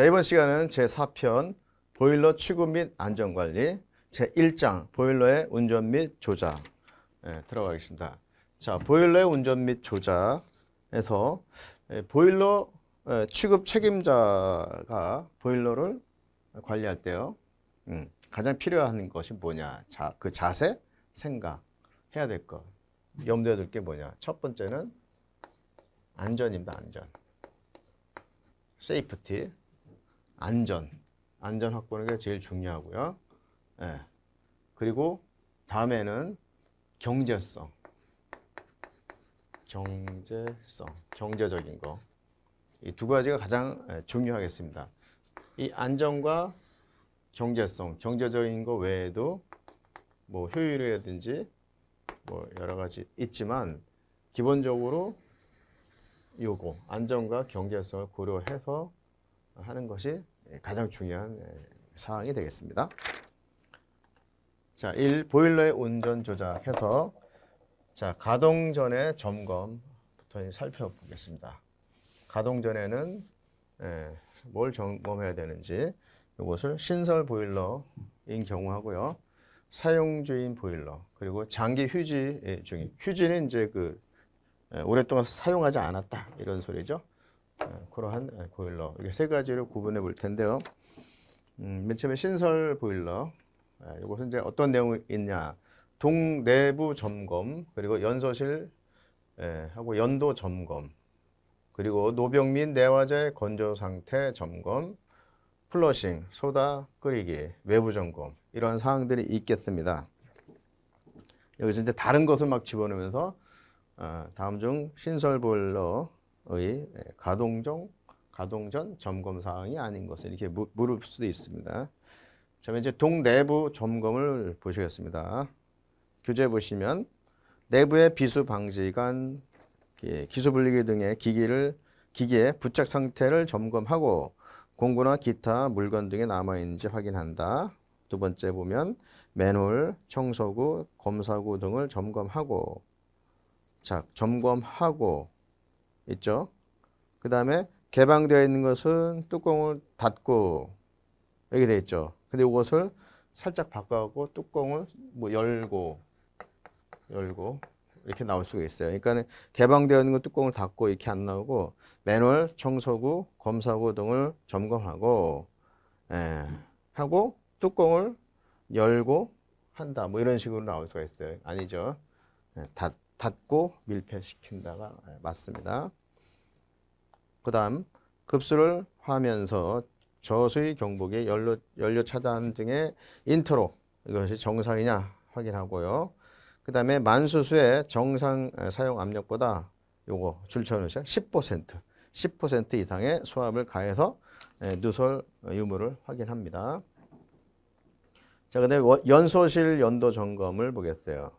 자, 이번 시간은 제4편 보일러 취급 및 안전관리 제1장 보일러의 운전 및 조작 예, 들어가겠습니다. 자, 보일러의 운전 및 조작에서 예, 보일러 예, 취급 책임자가 보일러를 관리할 때요. 음, 가장 필요한 것이 뭐냐? 자, 그 자세, 생각, 해야 될 것. 염두에 둘 게 뭐냐? 첫 번째는 안전입니다, 안전. 세이프티. 안전, 안전 확보하는 게 제일 중요하고요. 예. 그리고 다음에는 경제성, 경제성, 경제적인 거. 이 두 가지가 가장 예, 중요하겠습니다. 이 안전과 경제성, 경제적인 거 외에도 뭐 효율이라든지 뭐 여러 가지 있지만 기본적으로 요거 안전과 경제성을 고려해서 하는 것이 예, 가장 중요한 사항이 예, 되겠습니다. 자, 1. 보일러의 온전 조작해서 자, 가동 전의 점검부터 살펴보겠습니다. 가동 전에는 예, 뭘 점검해야 되는지 이것을 신설 보일러인 경우 하고요. 사용 중인 보일러 그리고 장기 휴지 중인 휴지는 이제 그 오랫동안 사용하지 않았다 이런 소리죠. 그러한 예, 예, 보일러 이렇게 세 가지로 구분해 볼 텐데요. 음, 맨 처음에 신설 보일러 이것은 예, 이제 어떤 내용이 있냐 동 내부 점검 그리고 연소실 하고 연도 점검 그리고 노병 및 내화재 건조 상태 점검 플러싱, 소다 끓이기, 외부 점검 이러한 사항들이 있겠습니다. 여기서 이제 다른 것을 막 집어넣으면서 아, 다음 중 신설 보일러 예, 가동정, 가동전 점검 사항이 아닌 것을 이렇게 물을 수도 있습니다. 자, 이제 동내부 점검을 보시겠습니다. 교재 보시면 내부의 비수 방지관, 예, 기수 분리기 등의 기기를 기기의 부착 상태를 점검하고 공구나 기타 물건 등에 남아 있는지 확인한다. 두 번째 보면 맨홀, 청소구, 검사구 등을 점검하고 자, 점검하고 있죠. 그 다음에 개방되어 있는 것은 뚜껑을 닫고 이렇게 되어 있죠. 근데 이것을 살짝 바꿔갖고 뚜껑을 뭐 열고 열고 이렇게 나올 수가 있어요. 그러니까 개방되어 있는 건 뚜껑을 닫고 이렇게 안 나오고 매월 청소구, 검사구 등을 점검하고 예, 하고 뚜껑을 열고 한다. 뭐 이런 식으로 나올 수가 있어요. 아니죠. 예, 닫, 닫고 밀폐시킨다가 예, 맞습니다. 그 다음 급수를 하면서 저수의 경복의 연료, 연료 차단 등의 인터로 이것이 정상이냐 확인하고요. 그 다음에 만수수의 정상 사용 압력보다 요거 줄쳐놓으시면 10% 10% 이상의 수압을 가해서 누설 유무를 확인합니다. 자, 근데 연소실 연도 점검을 보겠어요.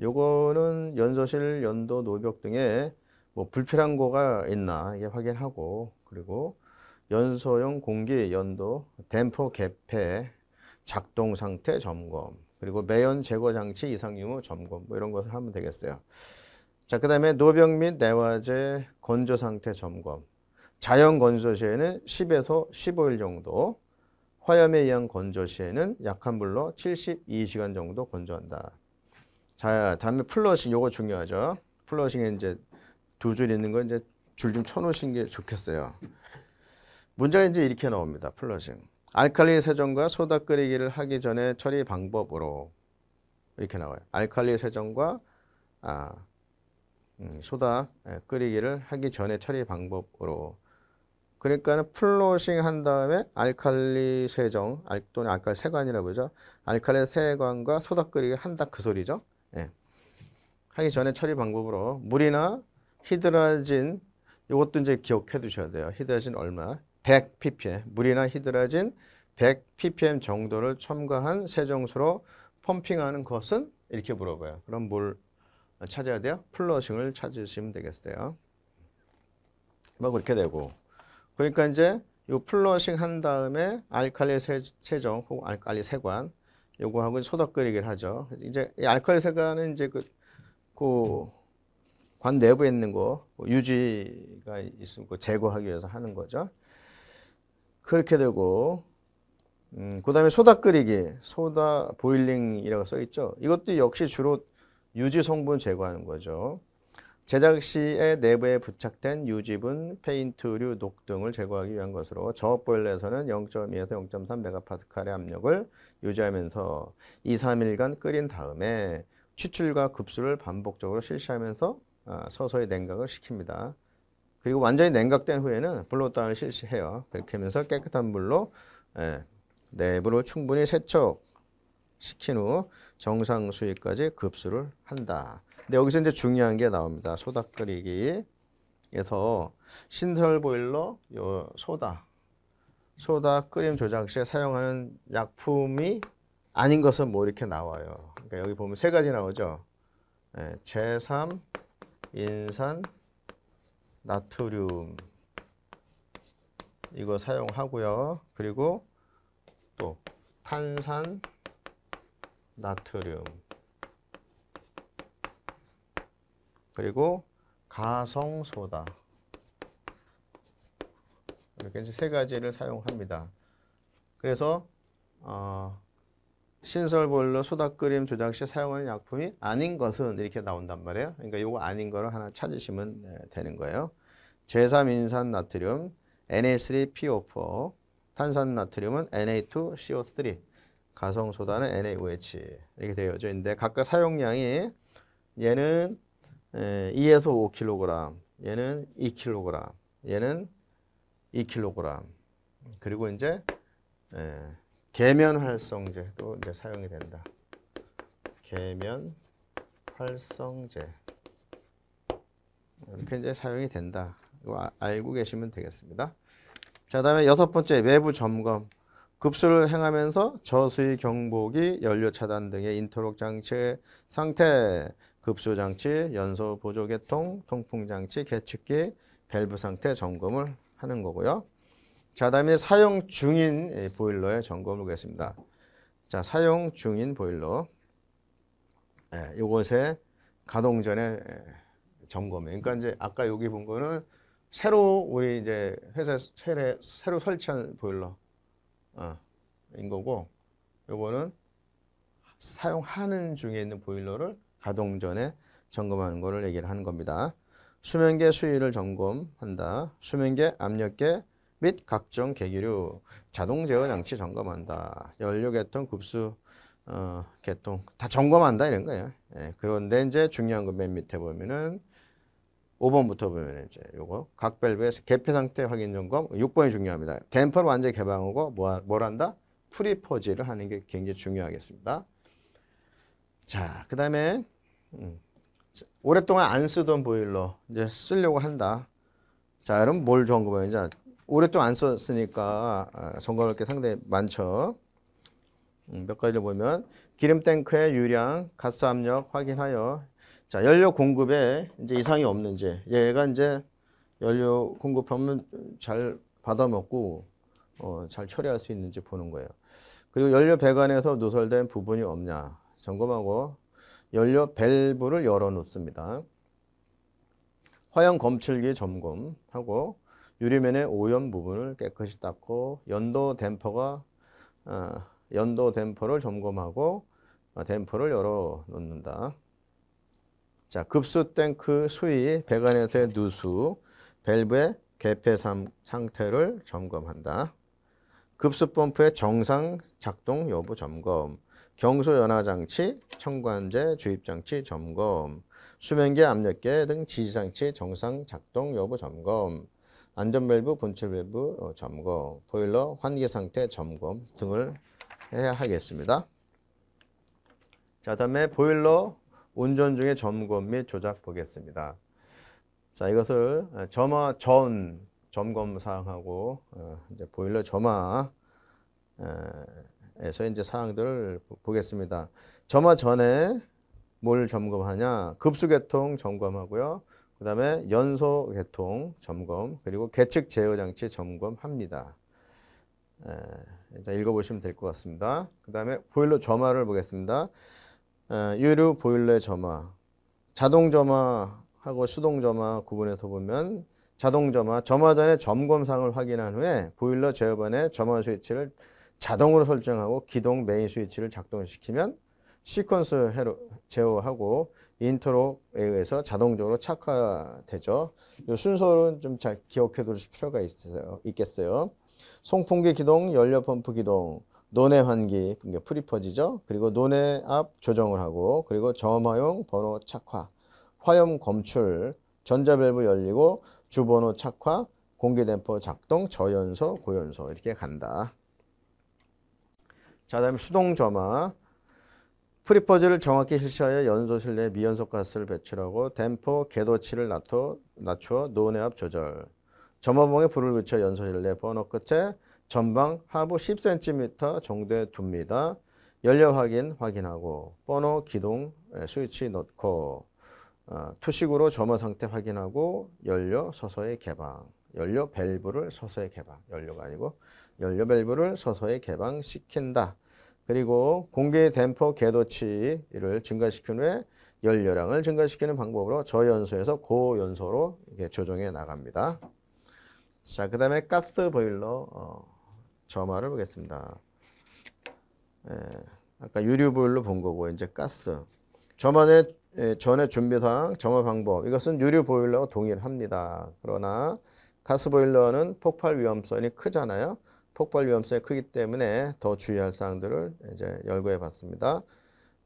요거는 연소실 연도 노벽 등의 뭐 불필요한 거가 있나 이게 확인하고 그리고 연소형 공기 연도 댐퍼 개폐 작동 상태 점검 그리고 매연 제거 장치 이상 유무 점검 뭐 이런 것을 하면 되겠어요. 자, 그다음에 노병 및 내화재 건조 상태 점검. 자연 건조 시에는 10에서 15일 정도, 화염에 의한 건조 시에는 약한 불로 72시간 정도 건조한다. 자, 다음에 플러싱 요거 중요하죠. 플러싱에 이제 두줄 있는 거 이제 줄 좀 쳐놓으신 게 좋겠어요. 문제가 이제 이렇게 나옵니다. 플러싱. 알칼리 세정과 소다 끓이기를 하기 전에 처리 방법으로 이렇게 나와요. 알칼리 세정과 아, 음, 소다 예, 끓이기를 하기 전에 처리 방법으로 그러니까는 플로싱 한 다음에 알칼리 세정 알, 또는 알칼리 세관이라고 그러죠. 알칼리 세관과 소다 끓이기 한다 그 소리죠. 예. 하기 전에 처리 방법으로 물이나 히드라진 이것도 이제 기억해 두셔야 돼요. 히드라진 얼마? 100 ppm 물이나 히드라진 100 ppm 정도를 첨가한 세정수로 펌핑하는 것은 이렇게 물어봐요. 그럼 뭘 찾아야 돼요? 플러싱을 찾으시면 되겠어요. 뭐 그렇게 되고 그러니까 이제 이 플러싱 한 다음에 알칼리 세정 혹은 알칼리 세관 요거하고 소독 끓이기를 하죠. 이제 이 알칼리 세관은 이제 그, 그관 내부에 있는 거 뭐 유지가 있으면 제거하기 위해서 하는 거죠. 그렇게 되고 음, 그 다음에 소다 끓이기, 소다 보일링이라고 써있죠. 이것도 역시 주로 유지 성분 제거하는 거죠. 제작 시에 내부에 부착된 유지분, 페인트류, 녹 등을 제거하기 위한 것으로 저 보일러에서는 0.2에서 0.3메가파스칼의 압력을 유지하면서 2, 3일간 끓인 다음에 추출과 급수를 반복적으로 실시하면서 어, 서서히 냉각을 시킵니다. 그리고 완전히 냉각된 후에는 블로다운을 실시해요. 그렇게 하면서 깨끗한 물로 예, 내부를 충분히 세척시킨 후 정상 수위까지 급수를 한다. 근데 여기서 이제 중요한 게 나옵니다. 소다 끓이기에서 신설 보일러 요 소다 소다 끓임 조작 시에 사용하는 약품이 아닌 것은 뭐 이렇게 나와요. 그러니까 여기 보면 세 가지 나오죠. 예, 제3 인산, 나트륨 이거 사용하고요. 그리고 또 탄산, 나트륨 그리고 가성소다 이렇게 세 가지를 사용합니다. 그래서 어, 신설볼로 소다 끓임 조작 시 사용하는 약품이 아닌 것은 이렇게 나온단 말이에요. 그러니까 이거 아닌 거를 하나 찾으시면 네, 되는 거예요. 제3인산 나트륨 Na3PO4 탄산 나트륨은 Na2CO3 가성 소다는 NaOH 이렇게 되어져 있는데 각각 사용량이 얘는 2에서 5kg 얘는 2kg 얘는 2kg 그리고 이제 예, 계면 활성제도 이제 사용이 된다. 계면 활성제 이렇게 이제 사용이 된다. 이거 아, 알고 계시면 되겠습니다. 자, 다음에 여섯 번째 외부 점검. 급수를 행하면서 저수위 경보기, 연료 차단 등의 인터록 장치 상태, 급수 장치, 연소 보조 계통, 통풍 장치, 계측기, 밸브 상태 점검을 하는 거고요. 자, 다음에 사용 중인 예, 보일러의 점검을 보겠습니다. 자, 사용 중인 보일러. 예, 요것 가동 전에 예, 점검. 그러니까 이제 아까 여기 본 거는 새로 우리 이제 회사 새로, 새로 설치한 보일러. 어, 인 거고 요거는 사용하는 중에 있는 보일러를 가동 전에 점검하는 거를 얘기를 하는 겁니다. 수면계 수위를 점검한다. 수면계 압력계 및 각종 계기류, 자동 제어 장치 점검한다, 연료 개통, 급수 어, 개통 다 점검한다 이런 거예요. 예, 그런데 이제 중요한 건 맨 밑에 보면은 5번부터 보면 이제 요거 각 밸브에서 개폐 상태 확인 점검 6번이 중요합니다. 댐퍼를 완전히 개방하고 뭐, 뭘 한다? 프리포지를 하는 게 굉장히 중요하겠습니다. 자, 그 다음에 음, 오랫동안 안 쓰던 보일러 이제 쓰려고 한다. 자, 여러분 뭘 점검해야지 오랫동안 안 썼으니까 성과 아, 할게 상당히 많죠. 음, 몇 가지를 보면 기름 탱크의 유량, 가스 압력 확인하여 자 연료 공급에 이제 이상이 없는지 얘가 이제 연료 공급하면 잘 받아먹고 어, 잘 처리할 수 있는지 보는 거예요. 그리고 연료 배관에서 누설된 부분이 없냐 점검하고 연료 밸브를 열어 놓습니다. 화형 검출기 점검하고 유리면의 오염 부분을 깨끗이 닦고 연도 댐퍼가 어, 연도 댐퍼를 점검하고 어, 댐퍼를 열어 놓는다. 자, 급수 탱크 수위, 배관에서의 누수, 밸브의 개폐 상태를 점검한다. 급수 펌프의 정상 작동 여부 점검, 경소 연화 장치, 청관제 주입 장치 점검, 수면계 압력계 등 지지 장치 정상 작동 여부 점검, 안전밸브, 본체밸브 어, 점검, 보일러 환기 상태 점검 등을 해야 하겠습니다. 자, 다음에 보일러 운전 중에 점검 및 조작 보겠습니다. 자, 이것을 어, 점화 전 점검 사항하고 어, 이제 보일러 점화 에서 이제 사항들을 보겠습니다. 점화 전에 뭘 점검하냐? 급수계통 점검하고요. 그 다음에 연소 개통 점검 그리고 계측 제어 장치 점검합니다. 예, 일단 읽어보시면 될 것 같습니다. 그 다음에 보일러 점화를 보겠습니다. 예, 유류 보일러 점화 자동 점화하고 수동 점화 구분해서 보면 자동 점화, 점화 전에 점검상을 확인한 후에 보일러 제어반의 점화 스위치를 자동으로 설정하고 기동 메인 스위치를 작동시키면 시퀀스 헤 제어하고 인트로에 의해서 자동적으로 착화되죠. 이 순서는 좀 잘 기억해 두실 필요가 있어요, 있겠어요. 송풍기 기동, 연료 펌프 기동, 논의 환기, 프리퍼지죠. 그리고 논의 압 조정을 하고 그리고 점화용 번호 착화, 화염 검출, 전자밸브 열리고 주번호 착화, 공기댐퍼 작동, 저연소, 고연소 이렇게 간다. 자, 다음에 수동 점화. 프리퍼즈를 정확히 실시하여 연소실 내 미연소 가스를 배출하고 댐퍼 궤도치를 낮춰, 낮춰 노내압 조절 점화봉에 불을 붙여 연소실 내 버너 끝에 전방 하부 10cm 정도에 둡니다. 연료 확인 확인하고 버너 기동 예, 스위치 넣고 어, 투식으로 점화 상태 확인하고 연료 서서히 개방 연료 밸브를 서서히 개방 연료가 아니고 연료 밸브를 서서히 개방시킨다. 그리고 공개 댐퍼 궤도치를 증가시킨 후에 열열량을 증가시키는 방법으로 저연소에서 고연소로 이게 조정해 나갑니다. 자, 그 다음에 가스 보일러 어, 점화를 보겠습니다. 예, 아까 유류 보일러 본 거고 이제 가스 점화의 예, 전에 준비사항 점화 방법 이것은 유류 보일러와 동일합니다. 그러나 가스 보일러는 폭발 위험성이 크잖아요. 폭발 위험성이 크기 때문에 더 주의할 사항들을 이제 열거해 봤습니다.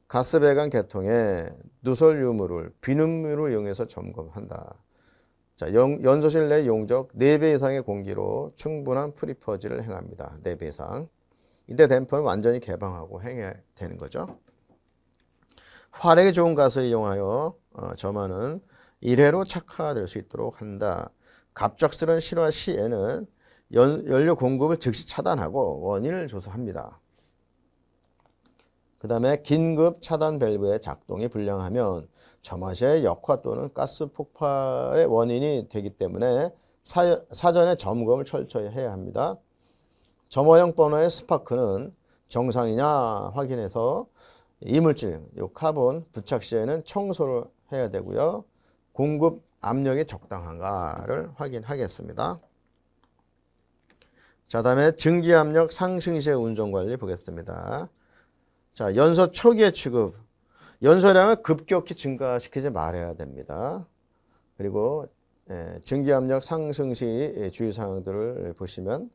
가스 배관 개통에 누설 유무를 비누물을 이용해서 점검한다. 자, 연, 소실내 용적 4배 이상의 공기로 충분한 프리퍼지를 행합니다. 4배 이상. 이때 댐퍼는 완전히 개방하고 행해야 되는 거죠. 화력이 좋은 가스를 이용하여 어, 점화는 1회로 착화될 수 있도록 한다. 갑작스런 실화 시에는 연료 공급을 즉시 차단하고 원인을 조사합니다. 그 다음에 긴급 차단 밸브의 작동이 불량하면 저마시의 역화 또는 가스 폭발의 원인이 되기 때문에 사, 전에 점검을 철저히 해야 합니다. 점호형 번호의 스파크는 정상이냐 확인해서 이물질, 요 카본 부착 시에는 청소를 해야 되고요. 공급 압력이 적당한가를 확인하겠습니다. 자, 다음에 증기압력 상승시의 운전관리 보겠습니다. 자, 연소 초기의 취급. 연소량을 급격히 증가시키지 말아야 됩니다. 그리고 예, 증기압력 상승 시 주의사항들을 보시면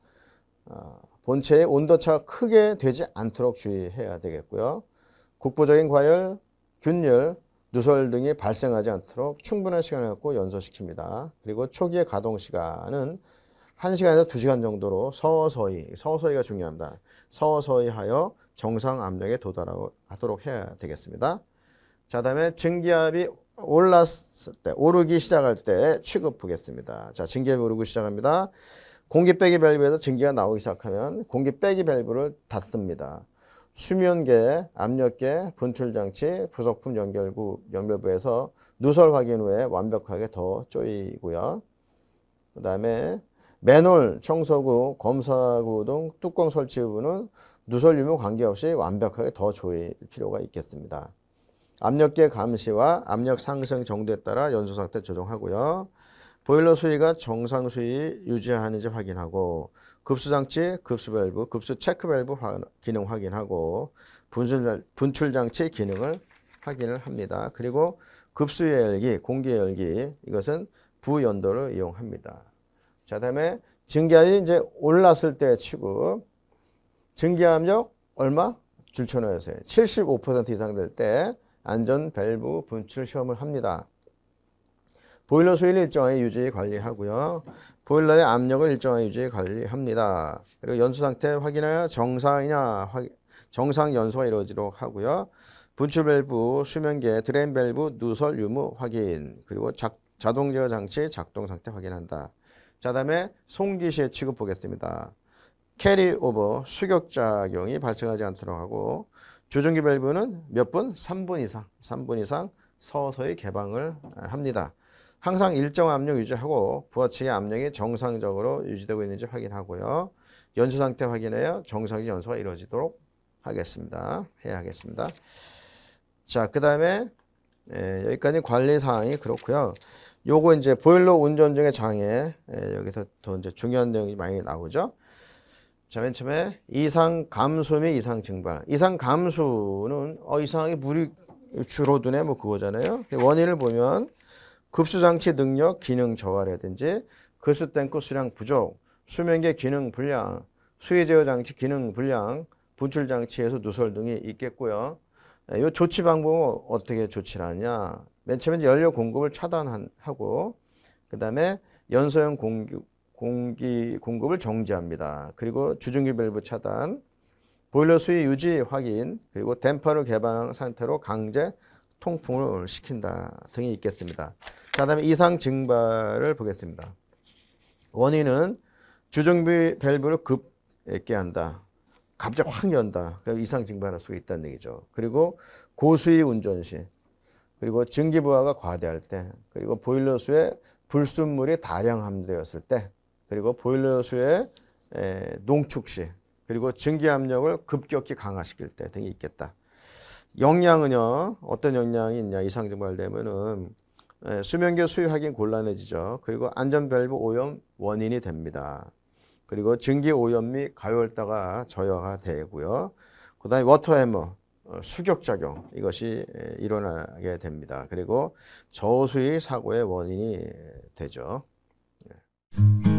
어, 본체의 온도차가 크게 되지 않도록 주의해야 되겠고요. 국부적인 과열, 균열, 누설 등이 발생하지 않도록 충분한 시간을 갖고 연소시킵니다. 그리고 초기의 가동 시간은 1시간에서 2시간 정도로 서서히, 서서히가 중요합니다. 서서히 하여 정상 압력에 도달하도록 해야 되겠습니다. 자, 다음에 증기압이 올랐을 때, 오르기 시작할 때 취급 보겠습니다. 자, 증기압이 오르기 시작합니다. 공기 빼기 밸브에서 증기가 나오기 시작하면 공기 빼기 밸브를 닫습니다. 수면계, 압력계, 분출장치, 부속품 연결구, 연결부에서 누설 확인 후에 완벽하게 더 조이고요. 그 다음에 맨홀 청소구, 검사구 등 뚜껑 설치 부분은 누설 유무 관계없이 완벽하게 더 조일 필요가 있겠습니다. 압력계 감시와 압력 상승 정도에 따라 연소상태 조정하고요. 보일러 수위가 정상 수위 유지하는지 확인하고 급수장치, 급수밸브, 급수 체크밸브 기능 확인하고 분출, 분출장치 기능을 확인을 합니다. 그리고 급수열기, 공기열기 이것은 부연도를 이용합니다. 자, 다음에 증기압이 이제 올랐을 때 치고 증기압력 얼마? 줄쳐호 요소에 75% 이상 될 때 안전 밸브 분출 시험을 합니다. 보일러 수위를 일정하게 유지 관리하고요. 보일러의 압력을 일정하게 유지 관리합니다. 그리고 연소 상태 확인하여 정상이냐 정상 연소가 이루어지도록 하고요. 분출 밸브, 수면계, 드레인 밸브 누설 유무 확인. 그리고 자동 제어 장치 작동 상태 확인한다. 자 다음에 송기시에 취급 보겠습니다. 캐리오버 수격작용이 발생하지 않도록 하고 주중기 밸브는 몇 분? 3분 이상 3분 이상 서서히 개방을 합니다. 항상 일정 압력 유지하고 부하측의 압력이 정상적으로 유지되고 있는지 확인하고요. 연소 상태 확인하여 정상적인 연소가 이루어지도록 하겠습니다. 해야 하겠습니다. 자, 그 다음에 예, 여기까지 관리 사항이 그렇고요. 요거 이제 보일러 운전 중에 장애 예, 여기서 더 이제 중요한 내용이 많이 나오죠. 자, 맨 처음에 이상 감소 및 이상 증발. 이상 감소는 어 이상하게 물이 줄어드네 뭐 그거잖아요. 원인을 보면 급수 장치 능력 기능 저하라든지 급수 탱크 수량 부족, 수면계 기능 불량, 수위 제어 장치 기능 불량, 분출 장치에서 누설 등이 있겠고요. 예, 요 조치 방법은 어떻게 조치를 하냐? 맨 처음에 연료 공급을 차단하고 그 다음에 연소형 공기, 공기 공급을 정지합니다. 그리고 주중기 밸브 차단, 보일러 수위 유지 확인, 그리고 댐퍼를 개방 상태로 강제 통풍을 시킨다 등이 있겠습니다. 자, 다음에 이상 증발을 보겠습니다. 원인은 주중기 밸브를 급게 한다. 갑자기 확 연다. 그럼 이상 증발할 수 있다는 얘기죠. 그리고 고수위 운전 시 그리고 증기부하가 과대할 때, 그리고 보일러수에 불순물이 다량 함유되었을 때, 그리고 보일러수의 농축 시, 그리고 증기 압력을 급격히 강화시킬 때 등이 있겠다. 영양은요, 어떤 영양이 있냐, 이상 증발되면은 수면계 수유하기 곤란해지죠. 그리고 안전밸브 오염 원인이 됩니다. 그리고 증기 오염 및 가열다가 저하가 되고요. 그 다음에 워터헤머, 어, 수격작용 이것이 일어나게 됩니다. 그리고 저수의 사고의 원인이 되죠. 예.